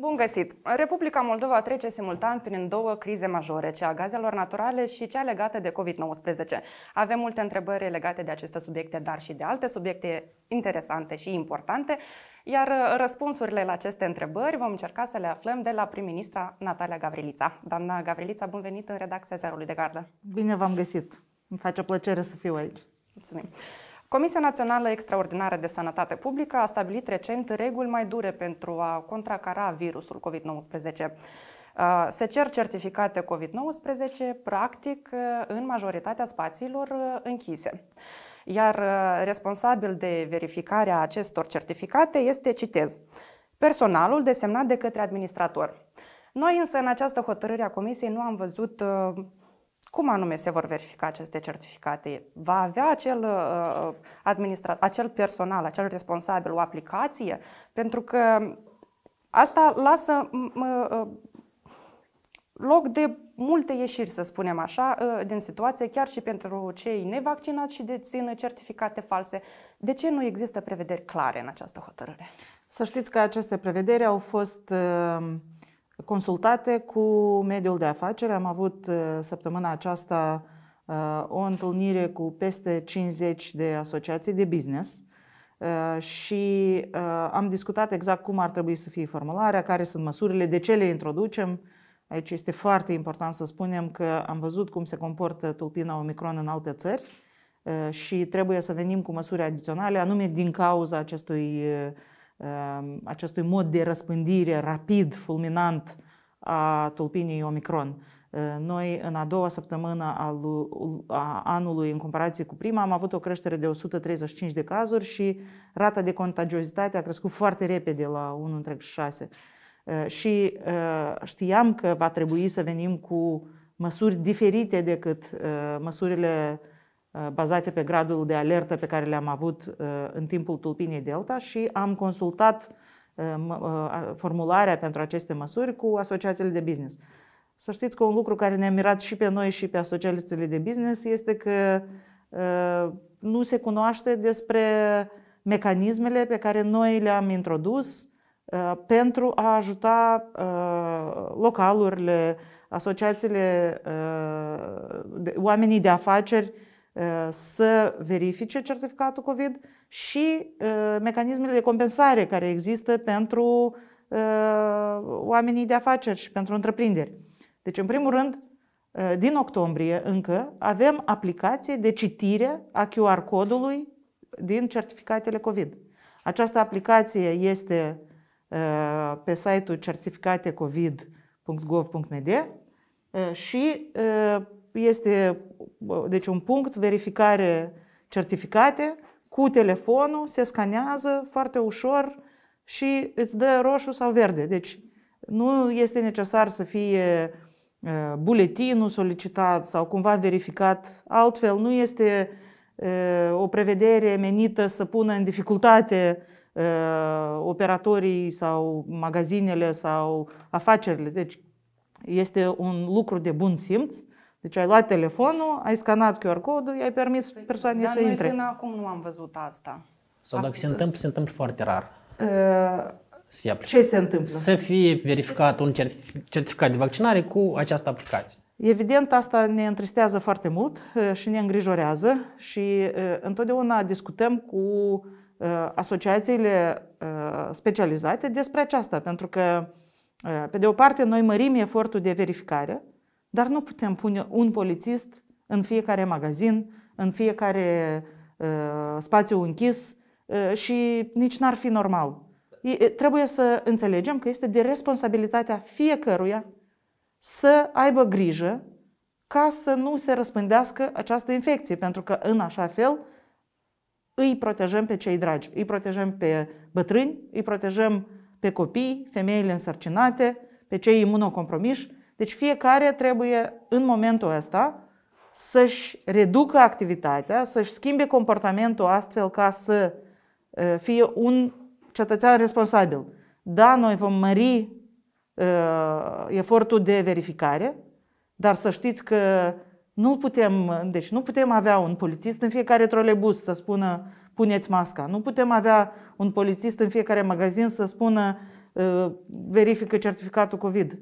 Bun găsit! Republica Moldova trece simultan prin două crize majore, cea a gazelor naturale și cea legată de COVID-19. Avem multe întrebări legate de aceste subiecte, dar și de alte subiecte interesante și importante, iar uh, răspunsurile la aceste întrebări vom încerca să le aflăm de la prim-ministra Natalia Gavrilița. Doamna Gavrilița, bun venit în redacția Zerului de Gardă! Bine v-am găsit! Îmi face plăcere să fiu aici! Mulțumim! Comisia Națională Extraordinară de Sănătate Publică a stabilit recent reguli mai dure pentru a contracara virusul COVID-19. Uh, se cer certificate COVID-19, practic, uh, în majoritatea spațiilor uh, închise. Iar responsabil de verificarea acestor certificate este, citez, personalul desemnat de către administrator. Noi însă în această hotărâre a Comisiei nu am văzut cum anume se vor verifica aceste certificate? Va avea acel, uh, uh, administra- acel personal, acel responsabil o aplicație? Pentru că asta lasă uh, loc de multe ieșiri, să spunem așa, din situație, chiar și pentru cei nevaccinați și dețin certificate false. De ce nu există prevederi clare în această hotărâre? Să știți că aceste prevederi au fost uh consultate cu mediul de afaceri. Am avut uh, săptămâna aceasta uh, o întâlnire cu peste 50 de asociații de business uh, și am discutat exact cum ar trebui să fie formularea, care sunt măsurile, de ce le introducem. Aici este foarte important să spunem că am văzut cum se comportă tulpina Omicron în alte țări și trebuie să venim cu măsuri adiționale, anume din cauza acestui uh, acestui mod de răspândire rapid, fulminant a tulpinii Omicron. Э, noi, în a doua săptămână a anului, în comparație cu prima, am avut o creștere de 135 de cazuri și rata de contagiozitate a crescut foarte repede la 1,6. Э, și э, știam că va trebui să venim cu măsuri diferite decât măsurile Uh, bazate pe gradul de alertă pe care le-am avut uh, în timpul tulpinii Delta și am consultat uh, formularea pentru aceste măsuri cu asociațiile de business. Să știți că un lucru care ne-a mirat și pe noi și pe asociațiile de business este că nu se cunoaște despre mecanismele pe care noi le-am introdus pentru a ajuta localurile, asociațiile, oamenii de afaceri Uh, să verifice certificatul COVID și uh, mecanismele de compensare care există pentru uh, oamenii de afaceri și pentru întreprinderi. Deci, în primul rând, din octombrie încă avem aplicație de citire a QR codului din certificatele COVID. Această aplicație este pe site-ul certificatecovid.gov.md și este deci un punct, verificare certificate, cu telefonul, se scanează foarte ușor și îți dă roșu sau verde. Deci nu este necesar să fie buletinul solicitat sau cumva verificat altfel. Nu este o prevedere menită să pună în dificultate operatorii sau magazinele sau afacerile. Deci este un lucru de bun simț deci ai luat telefonul, ai scanat QR code-ul, i-ai permis păi, persoanei Dar să noi intre. Dar până acum nu am văzut asta. Sau dacă acum. se întâmplă, se întâmplă foarte rar. Uh, să fie Ce se întâmplă? Să fie verificat un certificat de vaccinare cu această aplicație. Evident, asta ne întristează foarte mult ă, și ne îngrijorează și ă, întotdeauna discutăm cu asociațiile specializate despre aceasta, pentru că, pe de o parte, noi mărim efortul de verificare, dar nu putem pune un polițist în fiecare magazin, în fiecare uh, spațiu închis uh, și nici n-ar fi normal. E, trebuie să înțelegem că este de responsabilitatea fiecăruia să aibă grijă ca să nu se răspândească această infecție, pentru că în așa fel îi protejăm pe cei dragi, îi protejăm pe bătrâni, îi protejăm pe copii, femeile însărcinate, pe cei imunocompromiși deci fiecare trebuie în momentul ăsta să-și reducă activitatea, să-și schimbe comportamentul astfel ca să uh, fie un cetățean responsabil. Da, noi vom mări uh, efortul de verificare, dar să știți că nu putem, deci nu putem avea un polițist în fiecare troleibus să spună puneți masca. Nu putem avea un polițist în fiecare magazin să spună uh, verifică certificatul COVID.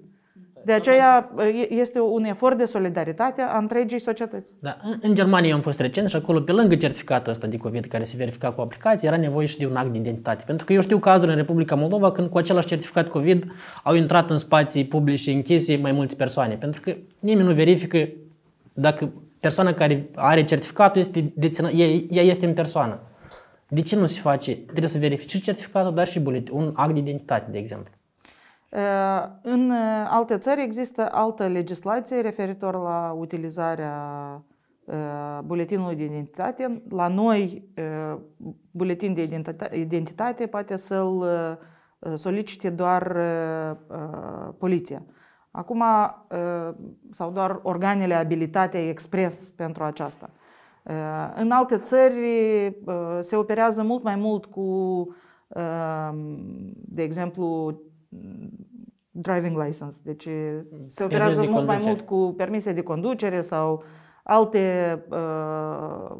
De aceea este un efort de solidaritate a întregii societăți. Da. În Germania am fost recent și acolo, pe lângă certificatul ăsta de COVID care se verifica cu aplicație, era nevoie și de un act de identitate. Pentru că eu știu cazuri în Republica Moldova când cu același certificat COVID au intrat în spații publice închise mai multe persoane. Pentru că nimeni nu verifică dacă persoana care are certificatul este dețină, ea, este în persoană. De ce nu se face? Trebuie să verifici certificatul, dar și buletin, un act de identitate, de exemplu. Uh, în uh, alte țări există altă legislație referitor la utilizarea uh, buletinului de identitate. La noi, buletin de identitate poate să-l solicite doar poliția. Acum, sau doar organele abilitate expres pentru aceasta. În alte țări se operează mult mai mult cu, de exemplu, driving license, deci mm. se operează de mult mai mult cu permise de conducere sau alte uh,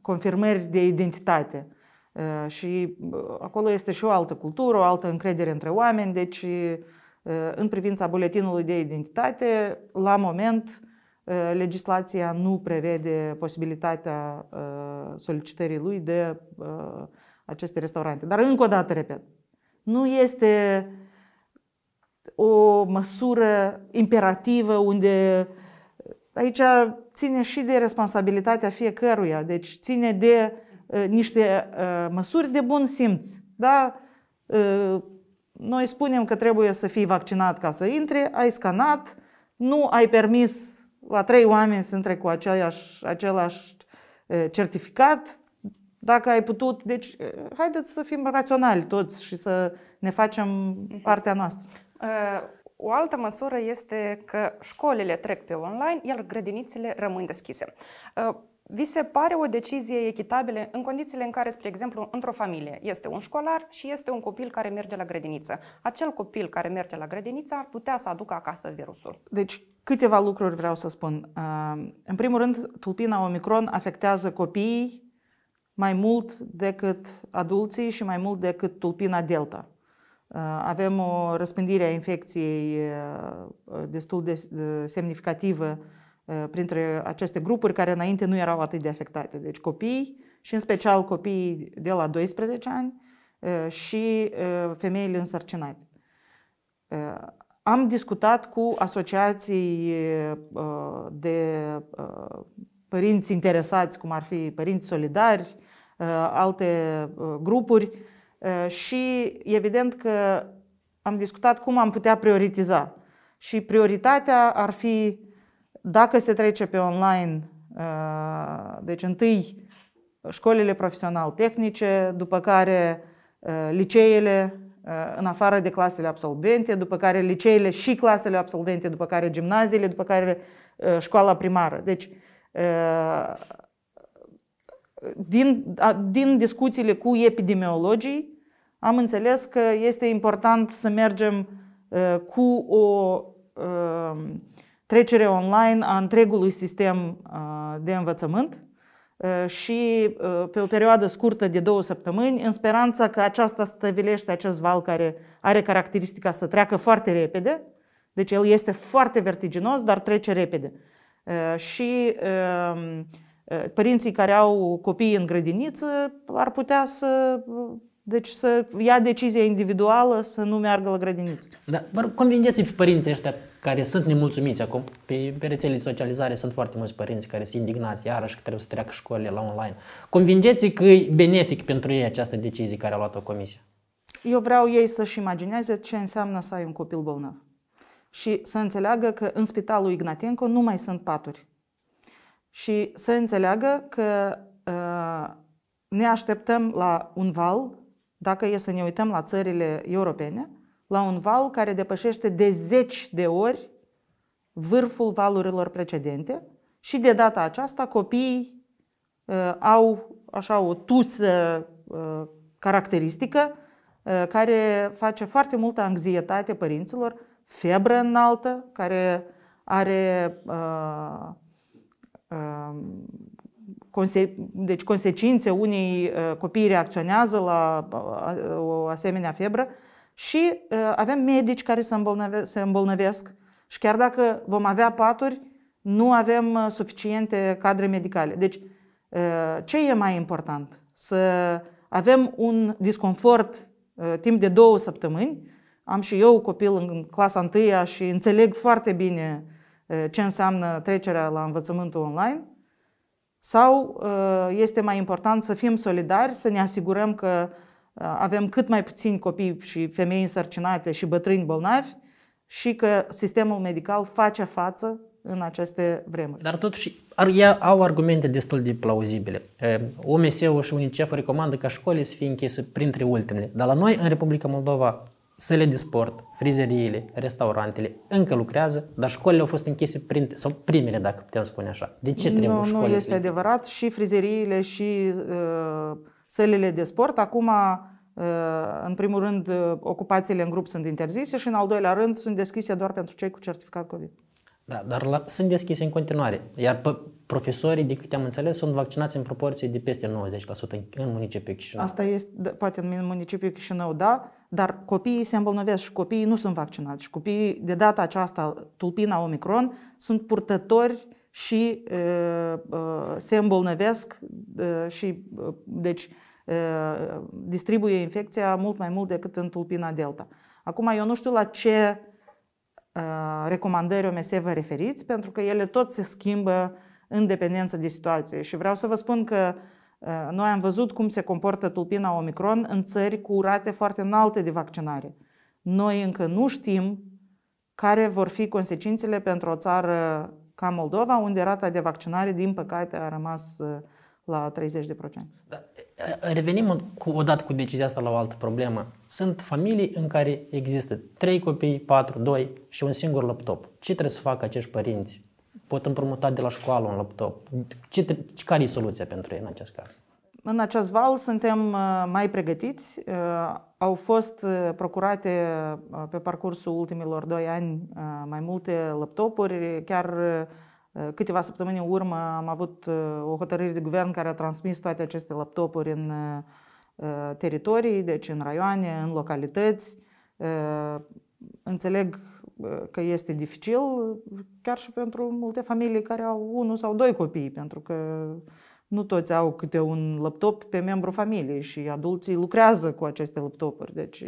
confirmări de identitate. Uh, și uh, acolo este și o altă cultură, o altă încredere între oameni, deci uh, în privința buletinului de identitate, la moment uh, legislația nu prevede posibilitatea uh, solicitării lui de aceste restaurante. Dar încă o dată, repet, nu este o măsură imperativă unde aici ține și de responsabilitatea fiecăruia, deci ține de uh, niște uh, măsuri de bun simț. Da? Uh, noi spunem că trebuie să fii vaccinat ca să intre, ai scanat, nu ai permis la trei oameni să intre cu același, același uh, certificat, dacă ai putut. Deci, uh, haideți să fim raționali toți și să ne facem mhm. partea noastră. Ă, o altă măsură este că școlile trec pe online, iar grădinițele rămân deschise. Ă, vi se pare o decizie echitabilă în condițiile în care, spre exemplu, într-o familie este un școlar și este un copil care merge la grădiniță. Acel copil care merge la grădiniță ar putea să aducă acasă virusul. Deci, câteva lucruri vreau să spun. Ă, în primul rând, tulpina Omicron afectează copiii mai mult decât adulții și mai mult decât tulpina Delta. Uh, avem o răspândire a infecției uh, destul de semnificativă uh, printre aceste grupuri care înainte nu erau atât de afectate. Deci copii și în special copiii de la 12 ani și femeile însărcinate. Am discutat cu asociații de părinți interesați, cum ar fi părinți solidari, alte grupuri, Eh, și evident că am discutat cum am putea prioritiza. Și prioritatea ar fi dacă se trece pe online, eh, deci întâi școlile profesional-tehnice, după care eh, liceele în afară de clasele absolvente, după care liceele și clasele absolvente, după care gimnaziile, după care școala primară. Deci, din, din discuțiile cu epidemiologii, am înțeles că este important să mergem uh, cu o uh, trecere online a întregului sistem uh, de învățământ și pe o perioadă scurtă de două săptămâni, în speranța că aceasta stăvilește acest val care are caracteristica să treacă foarte repede, deci el este foarte vertiginos, dar trece repede. Și um, părinții care au copii în grădiniță ar putea să deci să ia decizia individuală să nu meargă la grădiniță. Da, vă rog, convingeți pe părinții ăștia care sunt nemulțumiți acum. Pe, pe rețelele de socializare sunt foarte mulți părinți care sunt indignați iarăși că trebuie să treacă școlile la online. Convingeți că e benefic pentru ei această decizie care a luat-o comisia. Eu vreau ei să-și imagineze ce înseamnă să ai un copil bolnav. Și să înțeleagă că în spitalul Ignatenco nu mai sunt paturi. Și să înțeleagă că uh, ne așteptăm la un val dacă e să ne uităm la țările europene, la un val care depășește de 10 de ori vârful valurilor precedente și de data aceasta copiii uh, au așa o tusă uh, caracteristică uh, care face foarte multă anxietate părinților, febră înaltă, care are uh, uh, conse- deci consecințe, unii uh, copii reacționează la uh, uh, o asemenea febră și avem medici care se, îmbolnăve- se îmbolnăvesc și chiar dacă vom avea paturi, nu avem suficiente cadre medicale. Deci, ce e mai important? Să avem un disconfort timp de două săptămâni. Am și eu copil în clasa 1 și înțeleg foarte bine ce înseamnă trecerea la învățământul online sau uh, este mai important să fim solidari, să ne asigurăm că uh, avem cât mai puțini copii și femei însărcinate și bătrâni bolnavi și că sistemul medical face față în aceste vremuri. Dar totuși ar, ea, au argumente destul de plauzibile. OMS-ul și UNICEF recomandă ca școlile să fie închise printre ultimele. Dar la noi, în Republica Moldova, săle de sport, frizeriile, restaurantele încă lucrează, dar școlile au fost închise prin, sau primele, dacă putem spune așa. De ce trebuie nu, școlile? Nu este adevărat. Și frizeriile și uh, sălile de sport acum uh, în primul rând, uh, ocupațiile în grup sunt interzise și, în al doilea rând, sunt deschise doar pentru cei cu certificat COVID. Da, dar la, sunt deschise în continuare. Iar pe, profesorii, de câte am înțeles, sunt vaccinați în proporție de peste 90% în, în municipiul Chișinău. Asta este, da, poate în municipiul Chișinău, da, dar copiii se îmbolnăvesc și copiii nu sunt vaccinați. Și copiii, de data aceasta, tulpina Omicron, sunt purtători și se îmbolnăvesc și, deci, distribuie infecția mult mai mult decât în tulpina Delta. Acum, eu nu știu la ce recomandări OMS vă referiți, pentru că ele tot se schimbă în dependență de situație. Și vreau să vă spun că uh, Eh, noi am văzut cum se comportă tulpina Omicron în țări cu rate foarte înalte de vaccinare. Noi încă nu știm care vor fi consecințele pentru o țară ca Moldova, unde rata de vaccinare, din păcate, a rămas eh, la 30%. Da. Eh, revenim cu, odată cu decizia asta la o altă problemă. Sunt familii în care există 3 copii, 4, 2 și un singur laptop. Ce trebuie să facă acești părinți pot împrumuta de la școală un laptop. Ce, care e soluția pentru ei în acest caz? În acest val suntem uh, mai pregătiți. Uh, au fost uh, procurate pe parcursul ultimilor doi ani mai multe laptopuri. Chiar câteva săptămâni în urmă am avut o hotărâre de guvern care a transmis toate aceste laptopuri în teritorii, deci în raioane, în localități. Înțeleg că este dificil chiar și pentru multe familii care au unul sau doi copii, pentru că nu toți au câte un laptop pe membru familiei și adulții lucrează cu aceste laptopuri. Deci,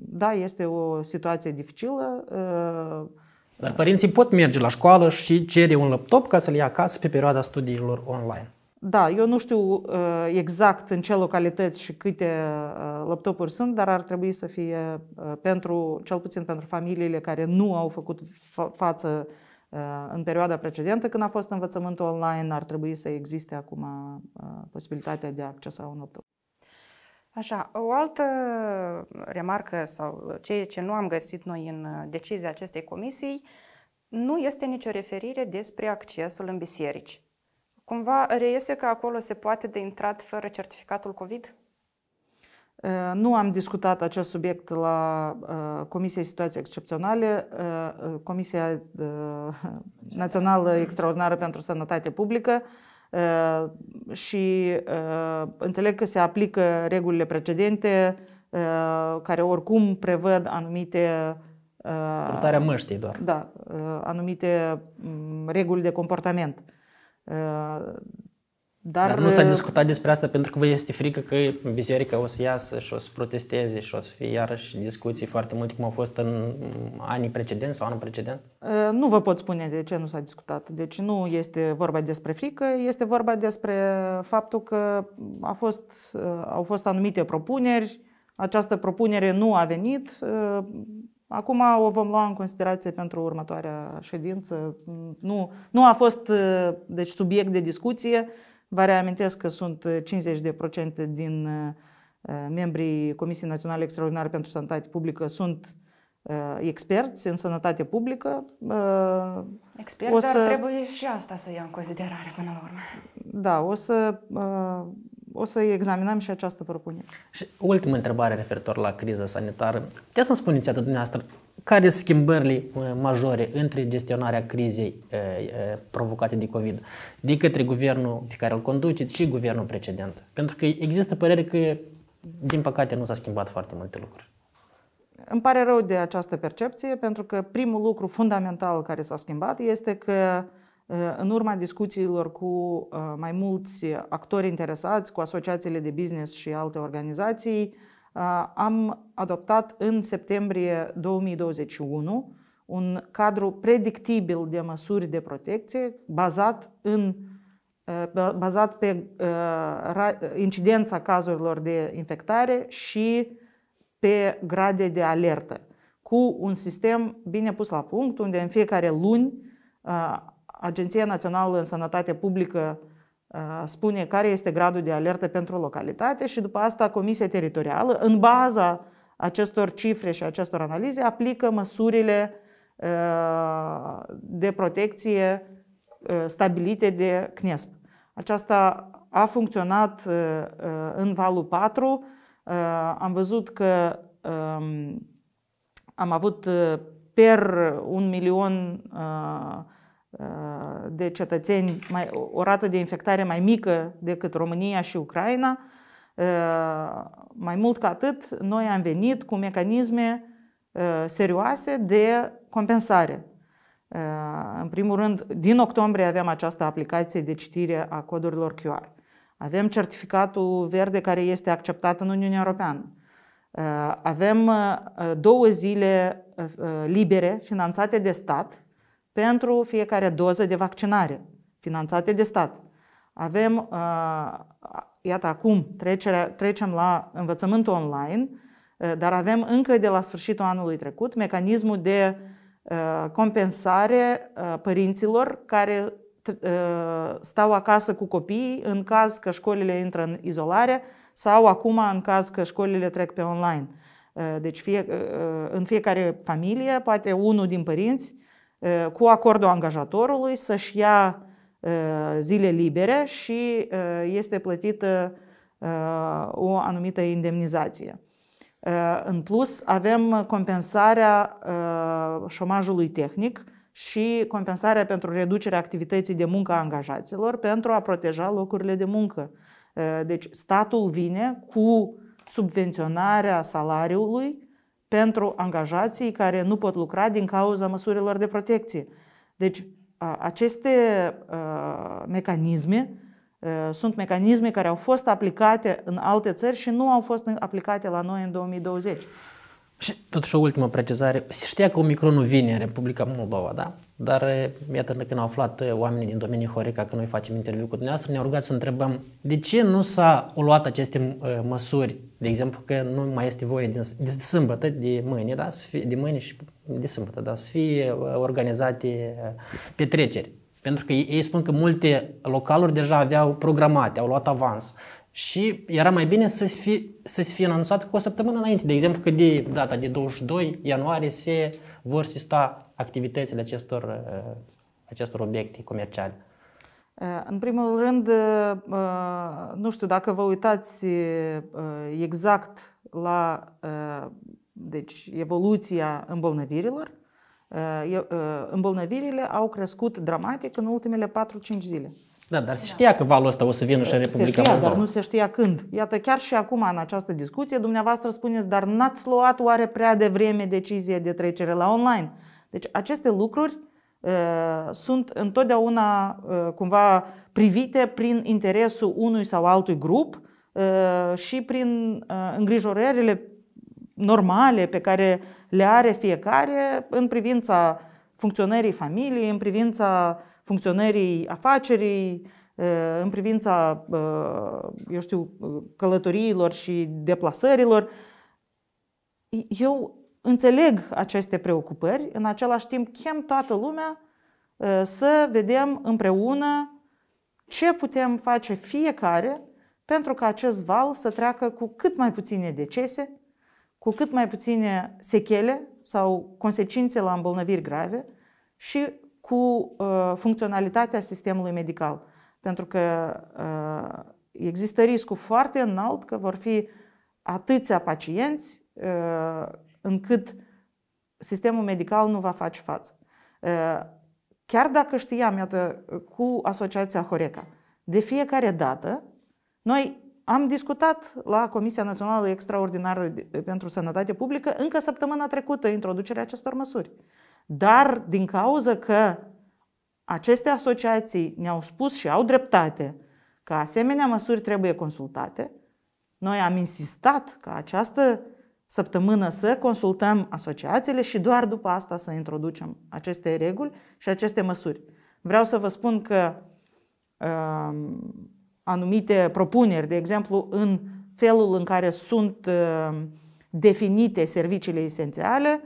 da, este o situație dificilă. Dar părinții pot merge la școală și cere un laptop ca să-l ia acasă pe perioada studiilor online. Da, eu nu știu uh, exact în ce localități și câte uh, laptopuri sunt, dar ar trebui să fie uh, pentru, cel puțin pentru familiile care nu au făcut față în perioada precedentă, când a fost învățământul online, ar trebui să existe acum posibilitatea de a accesa un laptop. Așa, o altă remarcă sau ceea ce nu am găsit noi în decizia acestei comisii, nu este nicio referire despre accesul în biserici. Cumva reiese că acolo se poate de intrat fără certificatul COVID? Uh, nu am discutat acest subiect la uh, Comisia Situații Excepționale, uh, Comisia Națională Extraordinară pentru Sănătate Publică și înțeleg că se aplică regulile precedente care oricum prevăd anumite Purtarea măștii doar. Da, anumite mm, reguli de comportament. Dar, Dar nu s-a discutat despre asta pentru că vă este frică că biserica o să iasă și o să protesteze și o să fie iarăși discuții foarte multe cum au fost în anii precedenți sau anul precedent? Uh, nu vă pot spune de ce nu s-a discutat. Deci nu este vorba despre frică, este vorba despre faptul că a fost, uh, au fost anumite propuneri, această propunere nu a venit, uh, Acum o vom lua în considerație pentru următoarea ședință. Nu, nu a fost deci, subiect de discuție. Vă reamintesc că sunt 50% din uh, membrii Comisiei Naționale Extraordinare pentru Sănătate Publică sunt uh, experți în sănătate publică. Uh, experți, să... dar trebuie și asta să ia în considerare până la urmă. Da, o să o să examinăm și această propunere. Și ultima întrebare referitor la criza sanitară. Puteți să-mi spuneți atât dumneavoastră, care sunt schimbările uh, majore între gestionarea crizei uh, uh, provocate de COVID de către guvernul pe care îl conduceți și guvernul precedent? Pentru că există părere că, din păcate, nu s-a schimbat foarte multe lucruri. Îmi pare rău de această percepție, pentru că primul lucru fundamental care s-a schimbat este că uh, în urma discuțiilor cu uh, mai mulți actori interesați, cu asociațiile de business și alte organizații, uh, am adoptat în septembrie 2021 un cadru predictibil de măsuri de protecție bazat, în, uh, bazat pe incidența cazurilor de infectare și pe grade de alertă, cu un sistem bine pus la punct, unde în fiecare luni Agenția Națională în Sănătate Publică uh, spune care este gradul de alertă pentru localitate și după asta Comisia Teritorială, în baza acestor cifre și acestor analize, aplică măsurile uh, de protecție uh, stabilite de CNESP. Aceasta a funcționat în valul 4. Am văzut că um, am avut per un milion uh, Uh, de cetățeni, mai, o rată de infectare mai mică decât România și Ucraina. Uh, mai mult ca atât, noi am venit cu mecanisme uh, serioase de compensare. În primul rând, din octombrie avem această aplicație de citire a codurilor QR. Avem certificatul verde care este acceptat în Uniunea Europeană. Avem două zile libere finanțate de stat pentru fiecare doză de vaccinare finanțate de stat. Avem, uh, iată acum, trecerea, trecem la învățământul online, uh, dar avem încă de la sfârșitul anului trecut mecanismul de uh, compensare părinților care stau acasă cu copiii în caz că școlile intră în izolare sau acum în caz că școlile trec pe online. Deci fie, în fiecare familie, poate unul din părinți cu acordul angajatorului să-și ia zile libere și este plătită o anumită indemnizație. În plus, avem compensarea șomajului tehnic și compensarea pentru reducerea activității de muncă a angajaților pentru a proteja locurile de muncă. Deci statul vine cu subvenționarea salariului pentru angajații care nu pot lucra din cauza măsurilor de protecție. Deci, aceste mecanisme sunt mecanisme care au fost aplicate în alte țări și nu au fost aplicate la noi în 2020. Și totuși o ultimă precizare. Se știa că Omicronul vine în Republica Moldova, da? Dar, eh, iată, când au aflat eh, oamenii din domeniul Horeca că noi facem interviu cu dumneavoastră, ne-au rugat să întrebăm de ce nu s-au luat aceste eh, măsuri, de exemplu, că nu mai este voie de, de sâmbătă, de mâine, da? Să fie, de mâine și de sâmbătă, da? să fie organizate petreceri. Pentru că ei, ei spun că multe localuri deja aveau programate, au luat avans. Și era mai bine să fie, să fie anunțat cu o săptămână înainte. De exemplu, că de data de 22 ianuarie se vor sista activitățile acestor, uh, acestor obiecte comerciale. Uh, în primul rând, uh, nu știu dacă vă uitați exact la deci, evoluția îmbolnăvirilor, îmbolnăvirile au crescut dramatic în ultimele 4-5 zile. Da, dar se știa că valul ăsta o să vină și în Republica Se știa, Moldova. dar nu se știa când. Iată, chiar și acum în această discuție, dumneavoastră spuneți, dar n-ați luat oare prea devreme decizia de trecere la online? Deci aceste lucruri uh, sunt întotdeauna uh, cumva privite prin interesul unui sau altui grup uh, și prin îngrijorările normale pe care le are fiecare în privința funcționării familiei, în privința funcționării afacerii, în privința, eu știu, călătoriilor și deplasărilor. Eu înțeleg aceste preocupări, în același timp chem toată lumea uh, să vedem împreună ce putem face fiecare pentru ca acest val să treacă cu cât mai puține decese, cu cât mai puține sechele sau consecințe la îmbolnăviri grave și cu uh, funcționalitatea sistemului medical. Pentru că uh, există riscul foarte înalt că vor fi atâția pacienți uh, încât sistemul medical nu va face față. Ă, chiar dacă știam, iată, cu Asociația Horeca, de fiecare dată, noi am discutat la Comisia Națională Extraordinară pentru Sănătate Publică încă săptămâna trecută introducerea acestor măsuri. Dar din cauza că aceste asociații ne-au spus și au dreptate că asemenea măsuri trebuie consultate, noi am insistat că această săptămână să consultăm asociațiile și doar după asta să introducem aceste reguli și aceste măsuri. Vreau să vă spun că uh, anumite propuneri, de exemplu, în felul în care sunt uh, definite serviciile esențiale,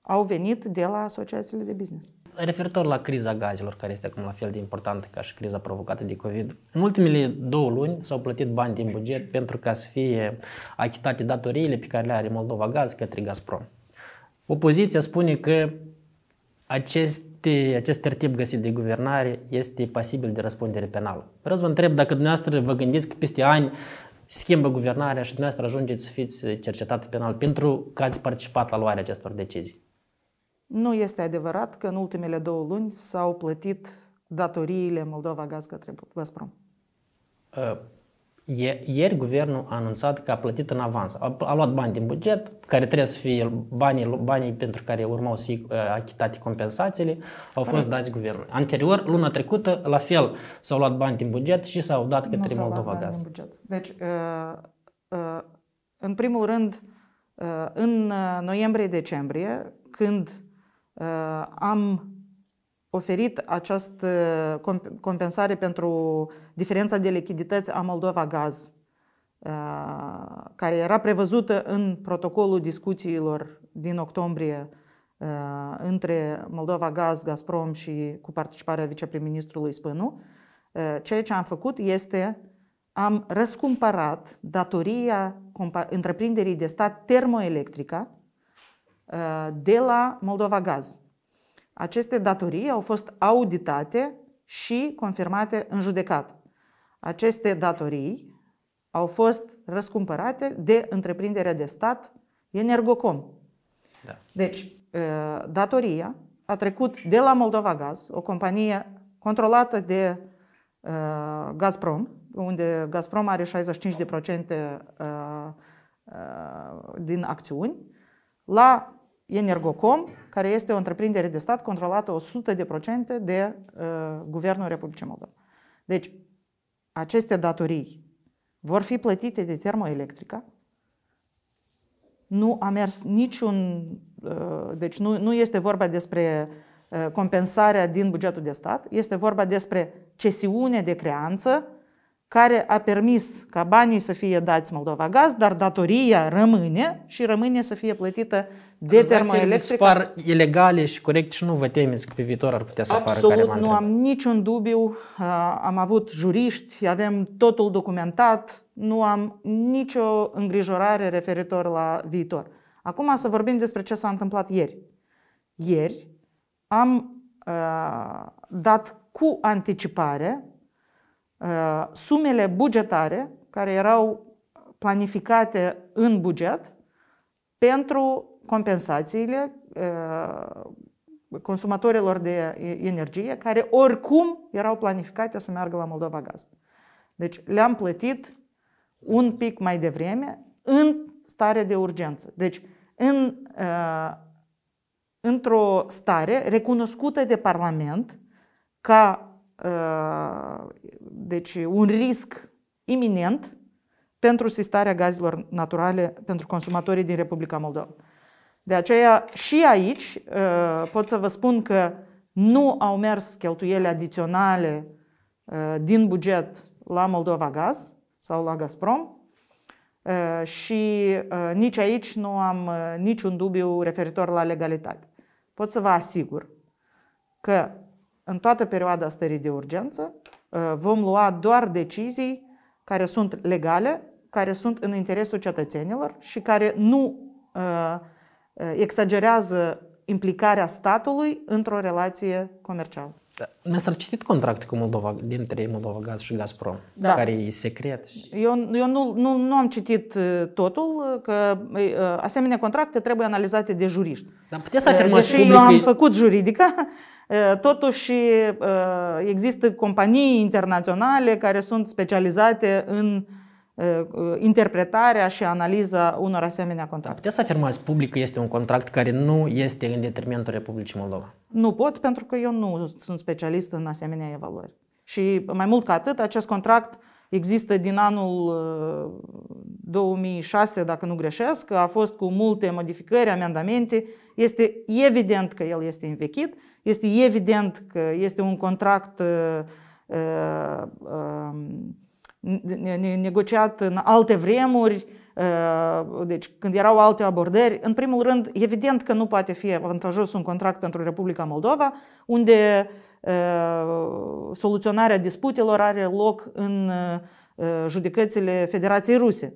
au venit de la asociațiile de business referitor la criza gazelor, care este acum la fel de importantă ca și criza provocată de COVID, în ultimele două luni s-au plătit bani din buget pentru ca să fie achitate datoriile pe care le are Moldova Gaz către Gazprom. Opoziția spune că aceste, acest tertip găsit de guvernare este pasibil de răspundere penală. Vreau să vă întreb dacă dumneavoastră vă gândiți că peste ani schimbă guvernarea și dumneavoastră ajungeți să fiți cercetat penal pentru că ați participat la luarea acestor decizii. Nu este adevărat că în ultimele două luni s-au plătit datoriile Moldova Gaz către Gazprom. Uh, ieri guvernul a anunțat că a plătit în avans. A, luat bani din buget, care trebuie să fie banii, banii pentru care urmau să fie uh, achitate compensațiile, au fost dați guvernului. Anterior, luna trecută, la fel, s-au luat bani din buget și s-au dat către nu Moldova Gaz. Deci, uh, în primul rând, în noiembrie-decembrie, când Uh, am oferit această compensare pentru diferența de lichidități a Moldova Gaz, uh, care era prevăzută în protocolul discuțiilor din octombrie uh, între Moldova Gaz, Gazprom și cu participarea vicepriministrului Spânu. Ceea ce am făcut este am răscumpărat datoria întreprinderii de stat termoelectrică. Uh, de la Moldova Gaz. Aceste datorii au fost auditate și confirmate în judecat. Aceste datorii au fost răscumpărate de întreprinderea de stat Energocom. Da. Deci, uh, datoria a trecut de la Moldova Gaz, o companie controlată de uh, Gazprom, unde Gazprom are 65% din acțiuni, la Energocom, care este o întreprindere de stat controlată 100% de uh, Guvernul Republicii Moldova. Deci, aceste datorii vor fi plătite de termoelectrica. Nu a mers niciun. Uh, deci, nu, nu este vorba despre uh, compensarea din bugetul de stat, este vorba despre cesiune de creanță care a permis ca banii să fie dați Moldova Gaz, dar datoria rămâne și rămâne să fie plătită de termoelectrică. par ilegale și corect și nu vă temeți că pe viitor ar putea să apară Absolut, nu am niciun dubiu. Uh, am avut juriști, avem totul documentat, nu am nicio îngrijorare referitor la viitor. Acum să vorbim despre ce s-a întâmplat ieri. Ieri am uh, dat cu anticipare Uh, sumele bugetare care erau planificate în buget pentru compensațiile uh, consumatorilor de energie, care oricum erau planificate să meargă la Moldova Gaz. Deci le-am plătit un pic mai devreme în stare de urgență. Deci în, uh, într-o stare recunoscută de Parlament ca Uh, deci un risc iminent pentru sistarea gazelor naturale pentru consumatorii din Republica Moldova. De aceea și aici uh, pot să vă spun că nu au mers cheltuieli adiționale uh, din buget la Moldova Gaz sau la Gazprom și nici aici nu am niciun dubiu referitor la legalitate. Pot să vă asigur că în toată perioada stării de urgență uh, vom lua doar decizii care sunt legale, care sunt în interesul cetățenilor și care nu uh, uh, exagerează implicarea statului într-o relație comercială. Da. Mi s-a citit contractul cu Moldova, dintre Moldova Gaz și Gazprom, da. care e secret. Eu, eu nu, nu, nu am citit totul, că asemenea contracte trebuie analizate de juriști. Dar puteți să afirmați Deși public eu am făcut juridica, Totuși există companii internaționale care sunt specializate în interpretarea și analiza unor asemenea contracte. Puteți să afirmați public că este un contract care nu este în detrimentul Republicii Moldova? Nu pot, pentru că eu nu sunt specialist în asemenea evaluări. Și mai mult ca atât, acest contract există din anul 2006, uh, dacă nu greșesc, a fost cu multe modificări, amendamente. Este evident că el este învechit, este evident că este un contract uh, uh, um, negociat în alte vremuri, deci când erau alte abordări. În primul rând, evident că nu poate fi avantajos un contract pentru Republica Moldova, unde Uh, soluționarea disputelor are loc în uh, uh, judecățile Federației Ruse.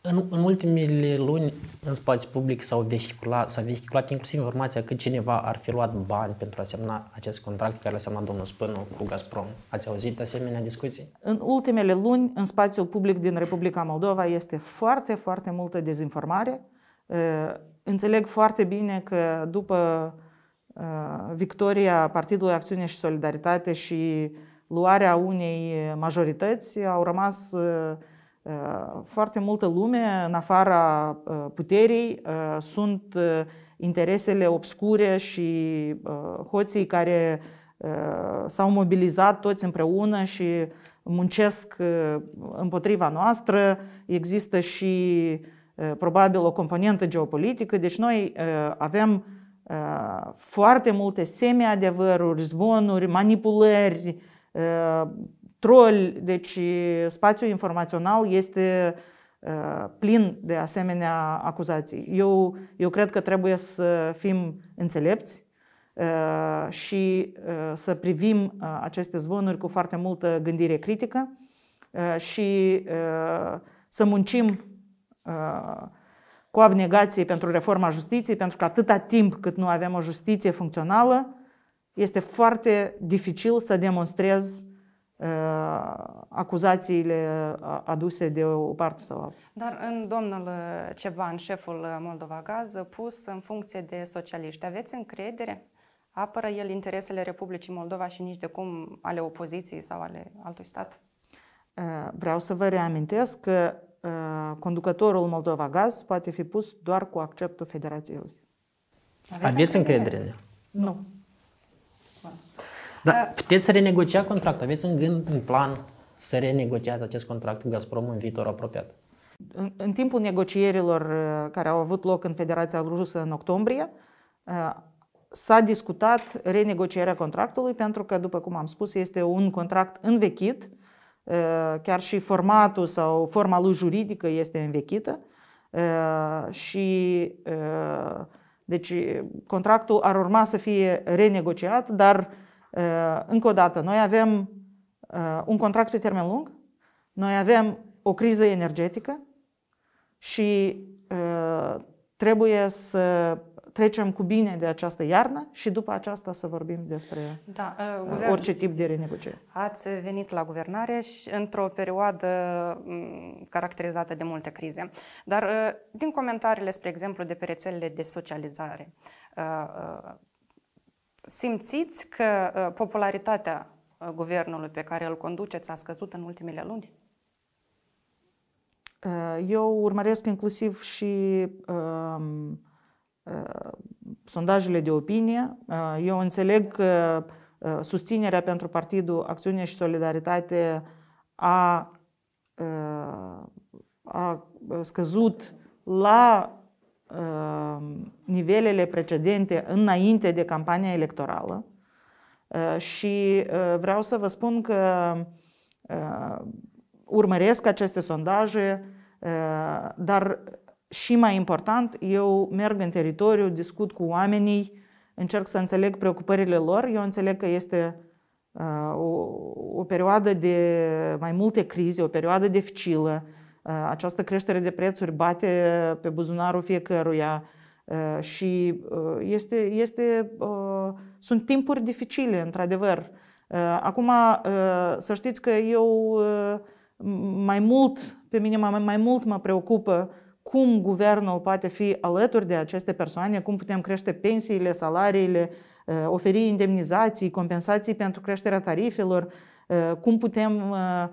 În, în ultimele luni, în spațiu public s-au vehiculat, s-a vehiculat inclusiv informația că cineva ar fi luat bani pentru a semna acest contract care l-a semnat domnul Spânu cu Gazprom. Ați auzit asemenea discuții? În ultimele luni, în spațiul public din Republica Moldova este foarte, foarte multă dezinformare. Înțeleg foarte bine că după Uh, victoria Partidului Acțiune și Solidaritate și luarea unei majorități au rămas uh, uh, foarte multă lume în afara puterii. Sunt interesele obscure și hoții care s-au mobilizat toți împreună și muncesc împotriva noastră. Există și probabil o componentă geopolitică, deci noi avem Э, foarte multe semi-adevăruri, zvonuri, manipulări, э, troli, deci spațiul informațional este э, plin de asemenea acuzații. Eu, eu cred că trebuie să fim înțelepți și să privim aceste zvonuri cu foarte multă gândire critică și să muncim cu abnegație pentru reforma justiției, pentru că atâta timp cât nu avem o justiție funcțională, este foarte dificil să demonstrez uh, acuzațiile uh, aduse de o parte sau alta. Dar în domnul Ceban, șeful Moldova Gaz, pus în funcție de socialiști, aveți încredere? Apără el interesele Republicii Moldova și nici de cum ale opoziției sau ale altui stat? Uh, vreau să vă reamintesc că Uh, conducătorul Moldova Gaz poate fi pus doar cu acceptul federației. Aveți, Aveți încredere? încredere? Nu. Dar uh, puteți să renegocia contractul? Aveți în gând, în plan, să renegociați acest contract cu Gazprom în viitor apropiat? În, în timpul negocierilor uh, care au avut loc în Federația Rusă în octombrie, s-a discutat renegocierea contractului pentru că, după cum am spus, este un contract învechit Ă, chiar și formatul sau forma lui juridică este învechită ă, și ă, deci contractul ar urma să fie renegociat, dar încă o dată, noi avem un contract pe termen lung, noi avem o criză energetică și trebuie să trecem cu bine de această iarnă și după aceasta să vorbim despre da, uh, uh guvern... orice tip de renegociere. Ați venit la guvernare și într-o perioadă mm, caracterizată de multe crize. Dar uh, din comentariile, spre exemplu, de pe rețelele de socializare, uh, uh simțiți că uh, popularitatea guvernului pe care îl conduceți a scăzut în ultimele luni? Eu urmăresc inclusiv și uh, Uh, sondajele de opinie. Uh, eu înțeleg că uh, susținerea pentru Partidul Acțiune și Solidaritate a, a scăzut la nivelele precedente înainte de campania electorală. Și vreau să vă spun că urmăresc aceste sondaje, dar și mai important, eu merg în teritoriu, discut cu oamenii, încerc să înțeleg preocupările lor. Eu înțeleg că este uh, o, o perioadă de mai multe crize, o perioadă dificilă. Uh, această creștere de prețuri bate pe buzunarul fiecăruia uh, și uh, este, este, uh, sunt timpuri dificile, într-adevăr. Uh, acum, să știți că eu mai mult, pe mine mai mult mă preocupă cum guvernul poate fi alături de aceste persoane, cum putem crește pensiile, salariile, uh, oferi indemnizații, compensații pentru creșterea tarifelor, uh, cum putem uh,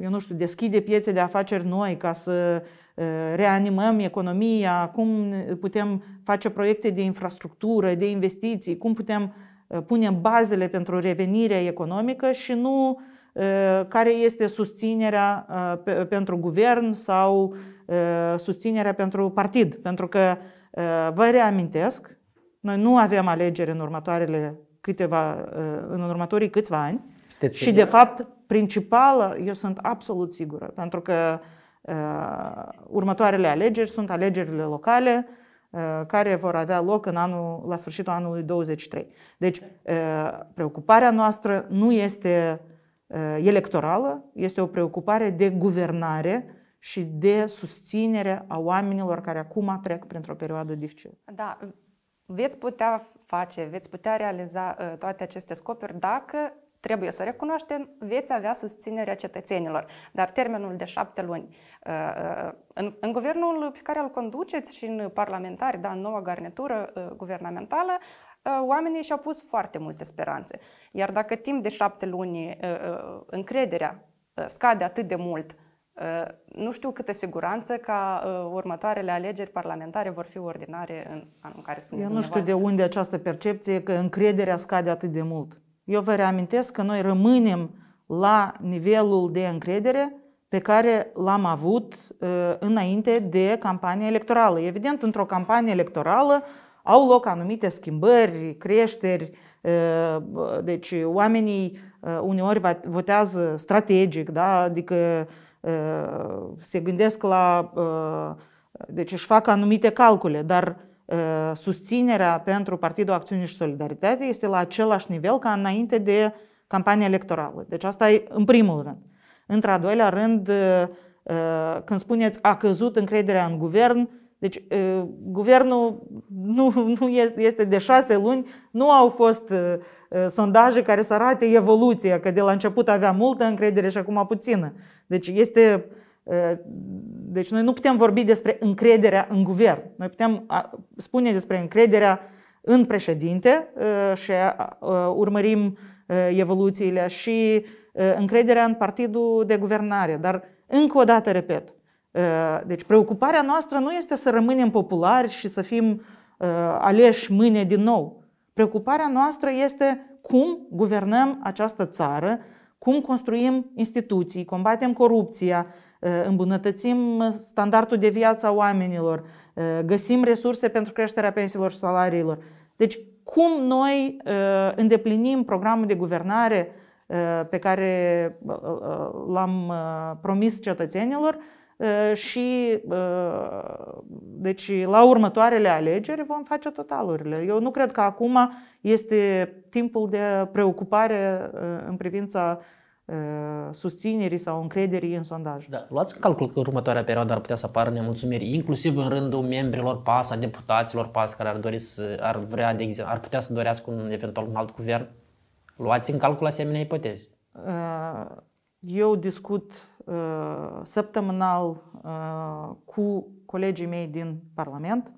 eu nu știu, deschide piețe de afaceri noi ca să reanimăm economia, cum putem face proiecte de infrastructură, de investiții, cum putem pune bazele pentru revenirea economică și nu uh, Uh, care este susținerea uh, pentru guvern sau uh, susținerea pentru partid. Pentru că vă reamintesc, noi nu avem alegeri în următoarele câteva, în următorii câțiva ani. Știți, și, de fapt, principală, eu sunt absolut sigură, pentru că uh, următoarele alegeri sunt alegerile locale, uh, care vor avea loc în anul, la sfârșitul anului 23. Deci, uh, preocuparea noastră nu este uh, Uh, electorală, este o preocupare de guvernare și de susținere a oamenilor care acum trec printr-o perioadă dificilă. Da, veți putea face, veți putea realiza uh, toate aceste scopuri dacă trebuie să recunoaștem, veți avea susținerea cetățenilor. Dar termenul de șapte luni, uh, în, în guvernul pe care îl conduceți și în parlamentari, da, în noua garnitură guvernamentală, Uh, oamenii și-au pus foarte multe speranțe. Iar dacă timp de șapte luni uh, uh, încrederea scade atât de mult, nu știu câtă siguranță ca următoarele alegeri parlamentare vor fi ordinare în anul în care spune Eu nu știu de unde această percepție că încrederea scade atât de mult. Eu vă reamintesc că noi rămânem la nivelul de încredere pe care l-am avut înainte de campania electorală. Evident, într-o campanie electorală au loc anumite schimbări, creșteri, deci oamenii uneori votează strategic, da? adică se gândesc la, deci își fac anumite calcule, dar susținerea pentru Partidul Acțiunii și Solidaritate este la același nivel ca înainte de campania electorală. Deci asta e în primul rând. Într-a doilea rând, când spuneți a căzut încrederea în guvern, deci, guvernul nu, nu este, este de șase luni, nu au fost sondaje care să arate evoluția, că de la început avea multă încredere și acum puțină. Deci, este, deci noi nu putem vorbi despre încrederea în guvern. Noi putem spune despre încrederea în președinte și urmărim evoluțiile și încrederea în partidul de guvernare. Dar, încă o dată, repet, Ă, deci preocuparea noastră nu este să rămânem populari și să fim ă, aleși mâine din nou. Preocuparea noastră este cum guvernăm această țară, cum construim instituții, combatem corupția, ă, îmbunătățim standardul de viață a oamenilor, găsim resurse pentru creșterea pensiilor și salariilor. Deci, cum noi îndeplinim programul de guvernare pe care l-am promis cetățenilor, Ă, și ă, deci la următoarele alegeri vom face totalurile. Eu nu cred că acum este timpul de preocupare ă, în privința susținerii sau încrederii în sondaj. Da. Luați în calcul că următoarea perioadă ar putea să apară nemulțumiri, inclusiv în rândul membrilor PAS, a deputaților PAS care ar dori să, ar vrea, de exemplu, ar putea să dorească un eventual un alt guvern. Luați în calcul asemenea ipoteze. Eu discut săptămânal cu colegii mei din Parlament.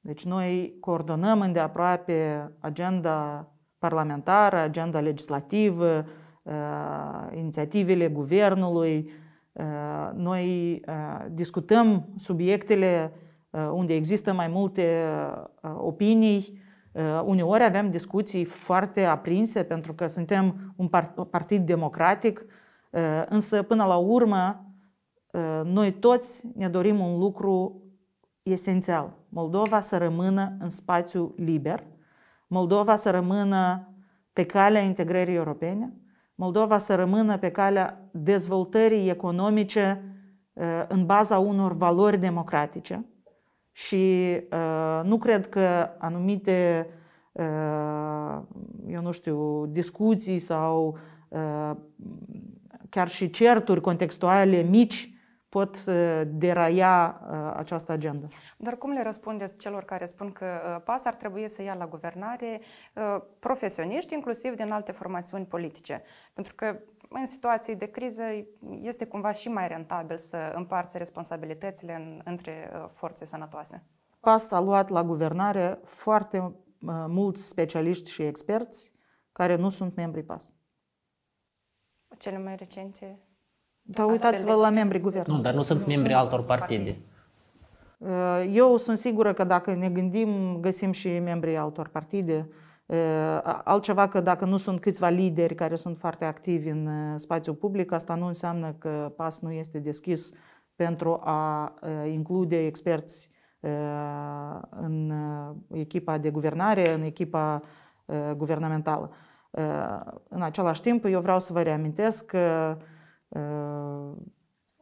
Deci noi coordonăm îndeaproape agenda parlamentară, agenda legislativă, inițiativele guvernului. Noi discutăm subiectele unde există mai multe opinii. Uneori avem discuții foarte aprinse pentru că suntem un partid democratic, Eh, însă, până la urmă, eh, noi toți ne dorim un lucru esențial. Moldova să rămână în spațiu liber, Moldova să rămână pe calea integrării europene, Moldova să rămână pe calea dezvoltării economice eh, în baza unor valori democratice și nu cred că anumite, eu nu știu, discuții sau chiar și certuri contextuale mici pot uh, deraia uh, această agendă. Dar cum le răspundeți celor care spun că uh, PAS ar trebui să ia la guvernare profesioniști, inclusiv din alte formațiuni politice? Pentru că în situații de criză este cumva și mai rentabil să împarți responsabilitățile în, între forțe sănătoase. PAS a luat la guvernare foarte mulți specialiști și experți care nu sunt membri PAS cele mai recente. Dar uitați-vă de... la membrii guvernului. Nu, dar nu sunt membri altor partide. Uh, eu sunt sigură că dacă ne gândim, găsim și membrii altor partide. Uh, altceva că dacă nu sunt câțiva lideri care sunt foarte activi în uh, spațiul public, asta nu înseamnă că PAS nu este deschis pentru a include experți în echipa de guvernare, în echipa guvernamentală. În același timp, eu vreau să vă reamintesc că uh,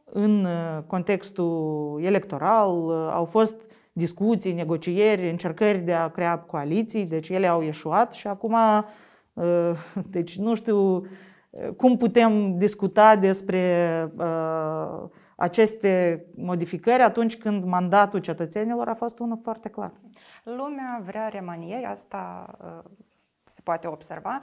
în contextul electoral uh, au fost discuții, negocieri, încercări de a crea coaliții, deci ele au ieșuat și acum, uh, deci nu știu cum putem discuta despre aceste modificări atunci când mandatul cetățenilor a fost unul foarte clar. Lumea vrea remanieri, asta se poate observa.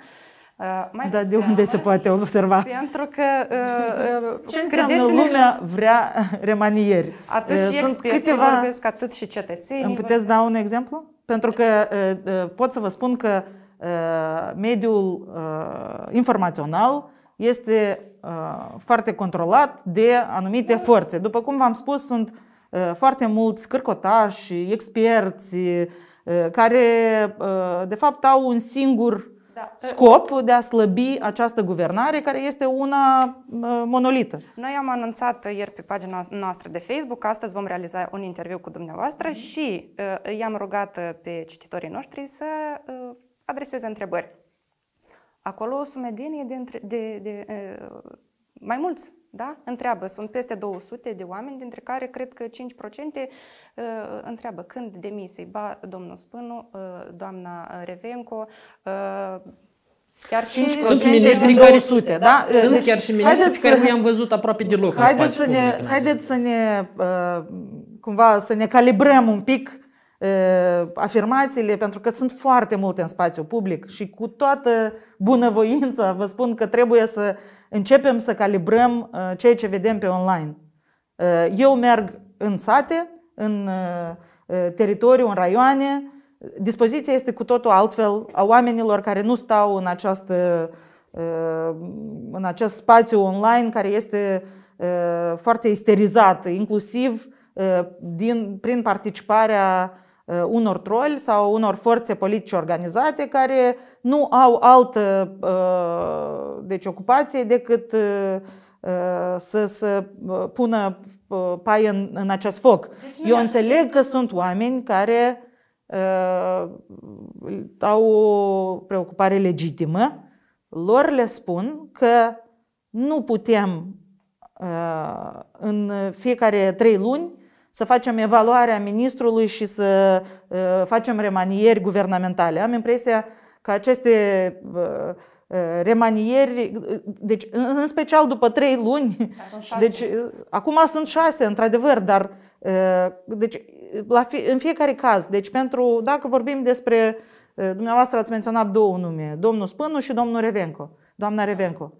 Uh, mai da, de unde se poate observa? Pentru că... Uh, uh Ce înseamnă lumea vrea remanieri? Atât uh, și Sunt câteva... vorbesc, atât și cetățenii. Îmi puteți da un exemplu? Pentru că uh, pot să vă spun că mediul informațional este foarte controlat de anumite da. forțe. După cum v-am spus, sunt foarte mulți cârcotași, experți, Uh, care uh, de fapt au un singur da. scop de a slăbi această guvernare care este una uh, monolită. Noi am anunțat ieri pe pagina noastră de Facebook, astăzi vom realiza un interviu cu dumneavoastră mhm. și i-am rugat pe cititorii noștri să adreseze întrebări. Acolo o sumedenie de, de, de, de mai mulți da? Întreabă, sunt peste 200 de oameni, dintre care cred că 5% uh, întreabă când demisei, ba domnul Spânu, uh, doamna Revenco, uh, Chiar și sunt ministri care 200, da? Sunt deci, chiar și ministri pe care nu i-am văzut aproape deloc. Haideți să ne, haideți să ne cumva să ne calibrăm un pic afirmațiile, pentru că sunt foarte multe în spațiu public și cu toată bunăvoința vă spun că trebuie să începem să calibrăm uh, ceea ce vedem pe online. Uh, eu merg în sate, în uh, teritoriu, în raioane, dispoziția este cu totul altfel a oamenilor care nu stau în, această, în acest spațiu online care este foarte isterizat, inclusiv din, prin participarea Uh, unor troli sau unor forțe politice organizate care nu au altă uh, deci, ocupație decât uh, să, să pună paie în, în acest foc. Deci Eu înțeleg că sunt oameni care uh, au o preocupare legitimă, lor le spun că nu putem uh, în fiecare trei luni să facem evaluarea ministrului și să uh, facem remanieri guvernamentale. Am impresia că aceste uh, uh, remanieri, deci, în special după trei luni, da, deci, acum sunt șase, într-adevăr, dar deci, la fi, în fiecare caz, deci pentru, dacă vorbim despre, dumneavoastră ați menționat două nume, domnul Spânu și domnul Revenco, doamna Revenco,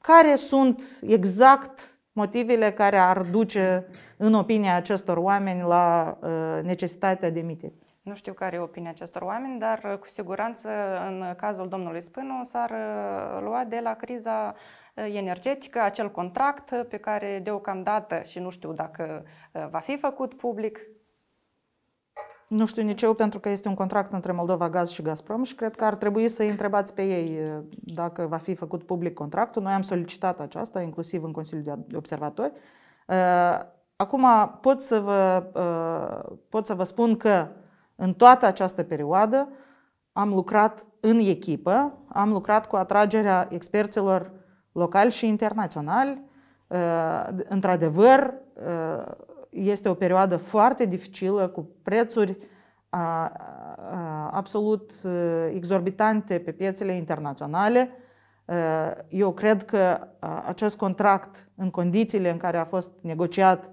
care sunt exact motivele care ar duce, în opinia acestor oameni, la uh, necesitatea demiterii. Nu știu care e opinia acestor oameni, dar uh, cu siguranță în cazul domnului Spânu s-ar uh, lua de la criza energetică, acel contract pe care deocamdată și nu știu dacă va fi făcut public, nu știu nici eu, pentru că este un contract între Moldova Gaz și Gazprom și cred că ar trebui să-i întrebați pe ei dacă va fi făcut public contractul. Noi am solicitat aceasta, inclusiv în Consiliul de Observatori. Acum pot să vă, pot să vă spun că în toată această perioadă am lucrat în echipă, am lucrat cu atragerea experților locali și internaționali. Într-adevăr, este o perioadă foarte dificilă cu prețuri absolut exorbitante pe piețele internaționale. Eu cred că acest contract, în condițiile în care a fost negociat,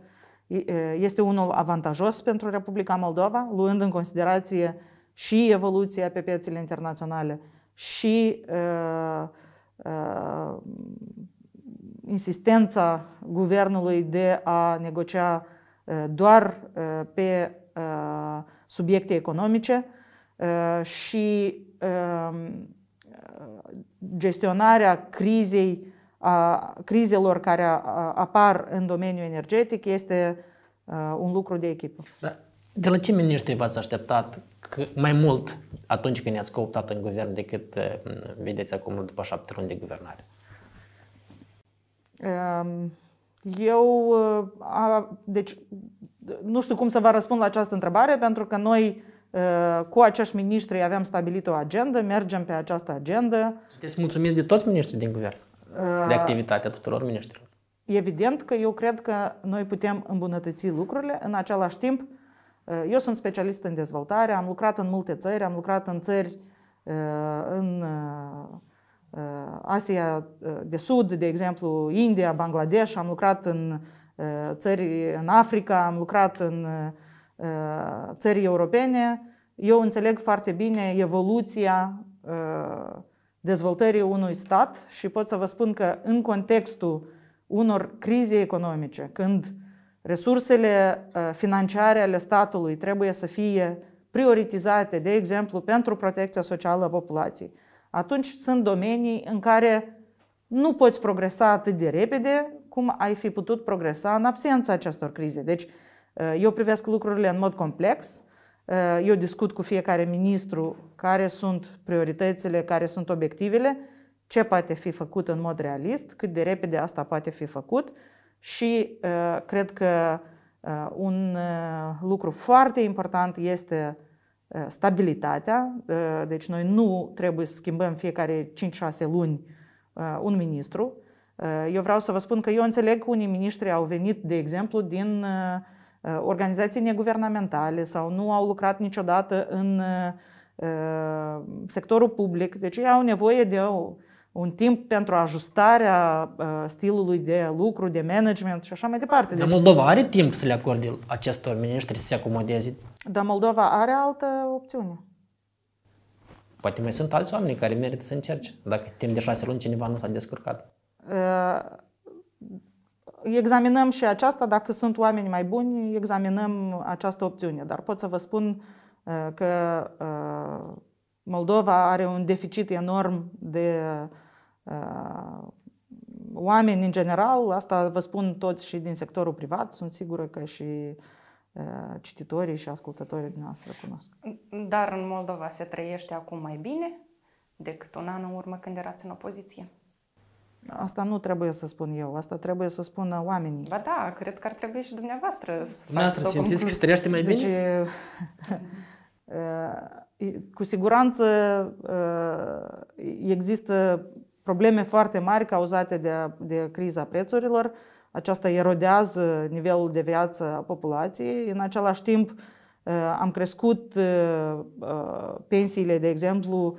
este unul avantajos pentru Republica Moldova, luând în considerație și evoluția pe piețele internaționale și insistența guvernului de a negocia Uh, doar uh, pe uh, subiecte economice și um, gestionarea crizei, a crizelor care apar în domeniul energetic este un lucru de echipă. Da. De la ce miniștri v-ați așteptat mai mult atunci când i-ați cooptat în guvern decât vedeți acum după șapte luni de guvernare? Um, eu, ă, a, deci, nu știu cum să vă răspund la această întrebare, pentru că noi ă, cu acești miniștri avem stabilit o agendă, mergem pe această agendă. Sunteți mulțumiți de toți miniștrii din guvern? Ă, de activitatea tuturor miniștrilor? Evident că eu cred că noi putem îmbunătăți lucrurile. În același timp, eu sunt specialist în dezvoltare, am lucrat în multe țări, am lucrat în țări în Uh, Asia uh, de Sud, de exemplu, India, Bangladesh, am lucrat în uh, țări în Africa, am lucrat în țări europene. Eu înțeleg foarte bine evoluția dezvoltării unui stat și pot să vă spun că în contextul unor crize economice, când resursele financiare ale statului trebuie să fie prioritizate, de exemplu, pentru protecția socială a populației, atunci sunt domenii în care nu poți progresa atât de repede cum ai fi putut progresa în absența acestor crize. Deci, uh, eu privesc lucrurile în mod complex, uh, eu discut cu fiecare ministru care sunt prioritățile, care sunt obiectivele, ce poate fi făcut în mod realist, cât de repede asta poate fi făcut și uh, cred că un lucru foarte important este Eh, stabilitatea. Eh, deci noi nu trebuie să schimbăm fiecare 5-6 luni eh, un ministru. Eu vreau să vă spun că eu înțeleg că unii miniștri au venit, de exemplu, din organizații neguvernamentale sau nu au lucrat niciodată în sectorul public. Deci ei au nevoie de o un timp pentru ajustarea uh, stilului de lucru, de management și așa mai departe. Dar deci- Moldova are timp să le acorde acestor miniștri să se acomodeze? Dar Moldova are altă opțiune. Poate mai sunt alți oameni care merită să încerce, dacă timp de șase luni cineva nu s-a descurcat. Uh, examinăm și aceasta, dacă sunt oameni mai buni, examinăm această opțiune. Dar pot să vă spun uh, că Moldova are un deficit enorm de Uh, oameni în general, asta vă spun toți și din sectorul privat, sunt sigură că și uh, cititorii și ascultătorii dumneavoastră cunosc. Dar în Moldova se trăiește acum mai bine decât un an în urmă când erați în opoziție? Asta nu trebuie să spun eu, asta trebuie să spună oamenii. Ba da, cred că ar trebui și dumneavoastră să Dumneavoastră simțiți că se trăiește mai deci, bine? Deci, cu siguranță există probleme foarte mari cauzate de, de criza prețurilor. Aceasta erodează nivelul de viață a populației. În același timp, eh, am crescut eh, eh, pensiile, de exemplu,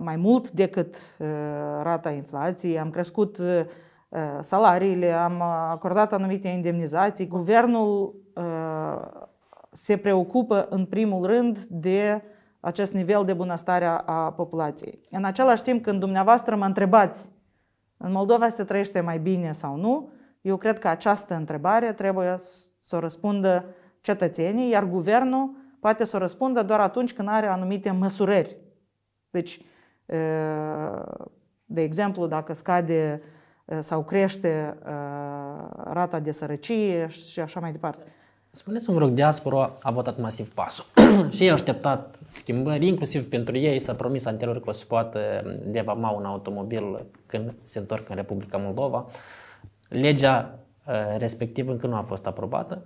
mai mult decât rata inflației, am crescut salariile, am acordat anumite indemnizații. Guvernul se preocupă în primul rând de acest nivel de bunăstare a populației. În același timp, când dumneavoastră mă întrebați în Moldova se trăiește mai bine sau nu, eu cred că această întrebare trebuie să o răspundă cetățenii, iar guvernul poate să o răspundă doar atunci când are anumite măsurări. Deci, de exemplu, dacă scade sau crește rata de sărăcie și așa mai departe. Spuneți-mi, rog, diaspora a votat masiv pasul. și ei au așteptat schimbări, inclusiv pentru ei s-a promis anterior că o să poată devama un automobil când se întorc în Republica Moldova. Legea uh, respectivă încă nu a fost aprobată